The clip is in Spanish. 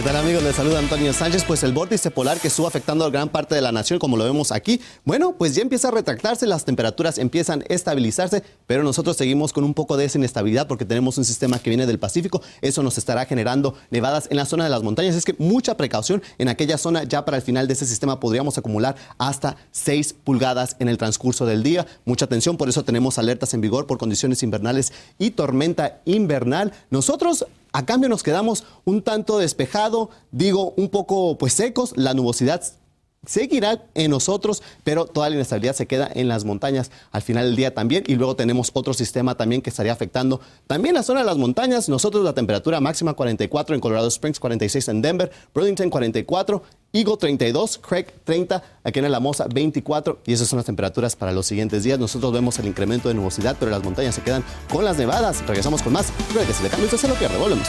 ¿Qué tal amigos? Les saluda Antonio Sánchez. Pues el vórtice polar que estuvo afectando a gran parte de la nación, como lo vemos aquí, bueno, pues ya empieza a retractarse, las temperaturas empiezan a estabilizarse, pero nosotros seguimos con un poco de esa inestabilidad porque tenemos un sistema que viene del Pacífico. Eso nos estará generando nevadas en la zona de las montañas. Es que mucha precaución en aquella zona. Ya para el final de ese sistema podríamos acumular hasta 6 pulgadas en el transcurso del día. Mucha atención, por eso tenemos alertas en vigor por condiciones invernales y tormenta invernal. Nosotros a cambio nos quedamos un tanto despejado, digo, un poco pues secos, la nubosidad seguirá en nosotros, pero toda la inestabilidad se queda en las montañas al final del día también. Y luego tenemos otro sistema también que estaría afectando también la zona de las montañas. Nosotros la temperatura máxima 44 en Colorado Springs, 46 en Denver, Burlington 44. Eagle 32, Craig 30, aquí en La 24 y esas son las temperaturas para los siguientes días. Nosotros vemos el incremento de nubosidad, pero las montañas se quedan con las nevadas. Regresamos con más. Creo que si le se lo pierde. Volvemos.